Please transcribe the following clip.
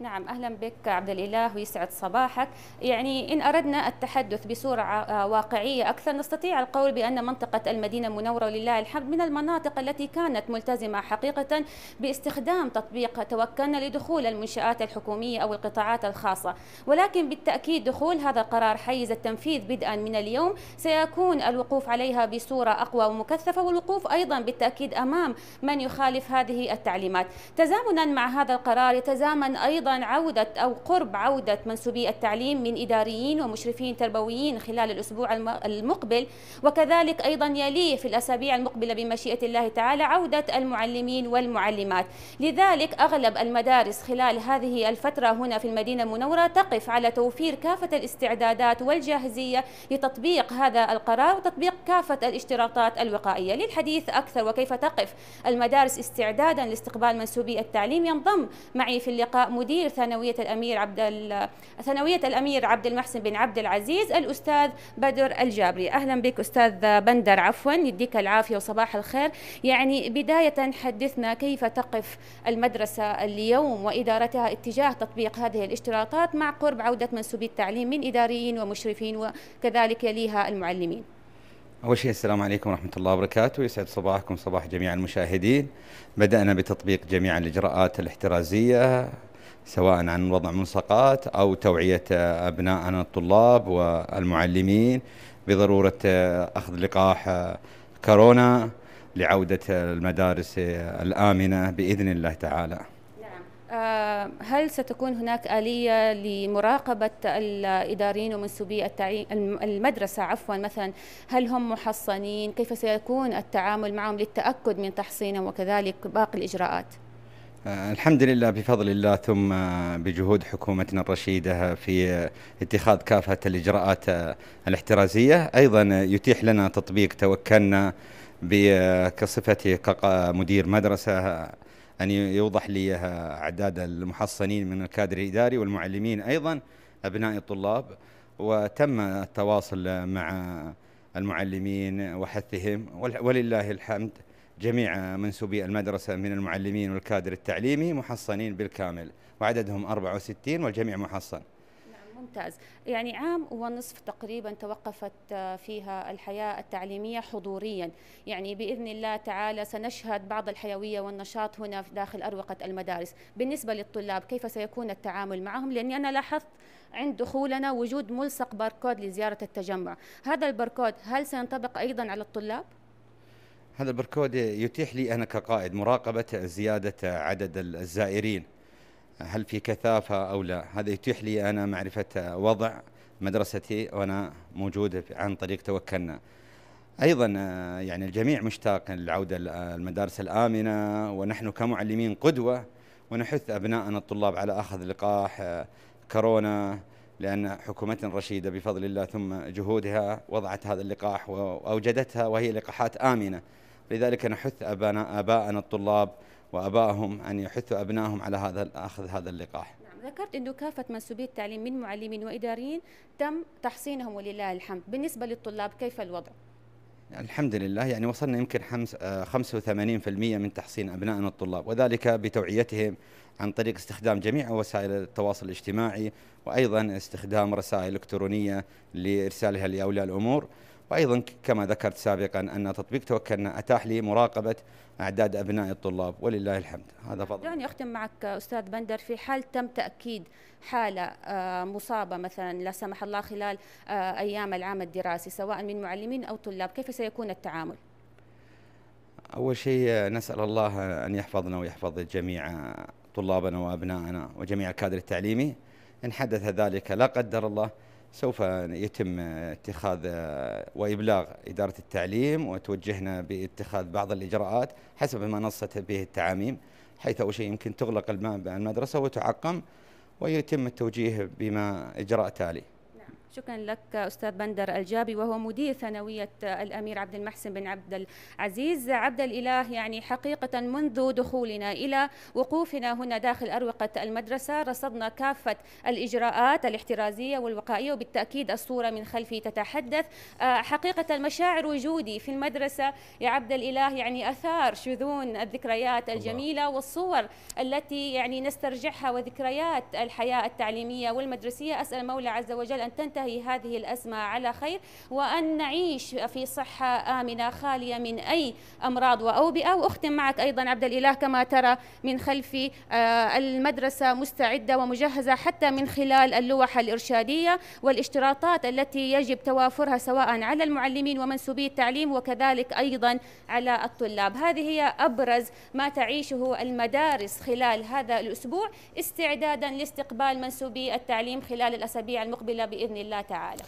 نعم اهلا بك عبد الاله ويسعد صباحك، يعني ان اردنا التحدث بصوره آه، واقعيه اكثر نستطيع القول بان منطقه المدينه المنوره ولله الحمد من المناطق التي كانت ملتزمه حقيقه باستخدام تطبيق توكلنا لدخول المنشات الحكوميه او القطاعات الخاصه، ولكن بالتاكيد دخول هذا القرار حيز التنفيذ بدءا من اليوم سيكون الوقوف عليها بصوره اقوى ومكثفه والوقوف ايضا بالتاكيد امام من يخالف هذه التعليمات، تزامنا مع هذا القرار يتزامن ايضا أيضا عودة أو قرب عودة منسوبي التعليم من إداريين ومشرفين تربويين خلال الأسبوع المقبل وكذلك أيضا يليه في الأسابيع المقبلة بمشيئة الله تعالى عودة المعلمين والمعلمات لذلك أغلب المدارس خلال هذه الفترة هنا في المدينة المنورة تقف على توفير كافة الاستعدادات والجاهزية لتطبيق هذا القرار وتطبيق كافة الاشتراطات الوقائية للحديث أكثر وكيف تقف المدارس استعدادا لاستقبال منسوبي التعليم ينضم معي في اللقاء مدير مدير ثانوية الأمير عبد ثانوية الأمير عبد المحسن بن عبد العزيز الأستاذ بدر الجابري أهلا بك أستاذ بندر عفوا يديك العافية وصباح الخير يعني بداية حدثنا كيف تقف المدرسة اليوم وإدارتها اتجاه تطبيق هذه الاشتراطات مع قرب عودة منسوبي التعليم من إداريين ومشرفين وكذلك يليها المعلمين أول شيء السلام عليكم ورحمة الله وبركاته يسعد صباحكم صباح جميع المشاهدين بدأنا بتطبيق جميع الإجراءات الاحترازية سواء عن وضع ملصقات أو توعية أبنائنا الطلاب والمعلمين بضرورة أخذ لقاح كورونا لعودة المدارس الآمنة بإذن الله تعالى نعم. آه، هل ستكون هناك آلية لمراقبة الإداريين ومنسوبي المدرسة عفوا مثلا هل هم محصنين كيف سيكون التعامل معهم للتأكد من تحصينهم وكذلك باقي الإجراءات آه، الحمد لله بفضل الله ثم بجهود حكومتنا الرشيدة في اتخاذ كافة الإجراءات الاحترازية أيضا يتيح لنا تطبيق توكلنا بصفتي كمدير مدرسة أن يوضح لي أعداد المحصنين من الكادر الإداري والمعلمين أيضا أبناء الطلاب وتم التواصل مع المعلمين وحثهم ولله الحمد جميع منسوبي المدرسة من المعلمين والكادر التعليمي محصنين بالكامل وعددهم 64 والجميع محصن نعم، ممتاز يعني عام ونصف تقريبا توقفت آه، فيها الحياة التعليمية حضوريا يعني بإذن الله تعالى سنشهد بعض الحيوية والنشاط هنا داخل أروقة المدارس بالنسبة للطلاب كيف سيكون التعامل معهم لأني أنا لاحظت عند دخولنا وجود ملصق باركود لزيارة التجمع هذا الباركود هل سينطبق أيضا على الطلاب؟ هذا البركود يتيح لي أنا كقائد مراقبة زيادة عدد الزائرين هل في كثافة أو لا هذا يتيح لي أنا معرفة وضع مدرستي وأنا موجود عن طريق توكلنا أيضا آه، يعني الجميع مشتاق للعودة آه، المدارس الآمنة ونحن كمعلمين قدوة ونحث أبنائنا الطلاب على أخذ لقاح آه، كورونا لأن حكومه رشيده بفضل الله ثم جهودها وضعت هذا اللقاح وأوجدتها وهي لقاحات آمنة لذلك نحث أبانا أباءنا الطلاب وأبائهم أن يحثوا أبنائهم على هذا أخذ هذا اللقاح نعم، ذكرت انه كافه منسوبي التعليم من معلمين واداريين تم تحصينهم ولله الحمد بالنسبه للطلاب كيف الوضع الحمد لله يعني وصلنا يمكن 85% آه، من تحصين أبنائنا الطلاب وذلك بتوعيتهم عن طريق استخدام جميع وسائل التواصل الاجتماعي وأيضا استخدام رسائل إلكترونية لإرسالها لأولياء الأمور وأيضا كما ذكرت سابقا أن تطبيق توكلنا أتاح لي مراقبة أعداد أبناء الطلاب ولله الحمد هذا فضل دعني أختم معك أستاذ بندر في حال تم تأكيد حالة آه، مصابة مثلا لا سمح الله خلال آه، أيام العام الدراسي سواء من معلمين أو طلاب كيف سيكون التعامل؟ أول شيء آه، نسأل الله أن يحفظنا ويحفظ جميع طلابنا وأبنائنا وجميع الكادر التعليمي إن حدث ذلك لا قدر الله سوف يتم اتخاذ وإبلاغ إدارة التعليم وتوجهنا باتخاذ بعض الإجراءات حسب ما نصت به التعاميم حيث أول شيء يمكن تغلق المدرسة وتعقم ويتم التوجيه بما إجراء تالي شكرا لك استاذ بندر الجابي وهو مدير ثانويه الامير عبد المحسن بن عبد العزيز عبد الاله يعني حقيقه منذ دخولنا الى وقوفنا هنا داخل اروقه المدرسه رصدنا كافه الاجراءات الاحترازيه والوقائيه وبالتاكيد الصوره من خلفي تتحدث آه، حقيقه مشاعر وجودي في المدرسه يا عبد الاله يعني اثار شذون الذكريات الجميله والصور التي يعني نسترجعها وذكريات الحياه التعليميه والمدرسيه اسال المولى عز وجل ان تنتهي تنتهي هذه الأزمة على خير وأن نعيش في صحة آمنة خالية من أي أمراض وأوبئة وأختم معك أيضا عبد الإله كما ترى من خلفي آه، المدرسة مستعدة ومجهزة حتى من خلال اللوحة الإرشادية والاشتراطات التي يجب توافرها سواء على المعلمين ومنسوبي التعليم وكذلك أيضا على الطلاب هذه هي أبرز ما تعيشه المدارس خلال هذا الأسبوع استعدادا لاستقبال منسوبي التعليم خلال الأسابيع المقبلة بإذن الله الله تعالى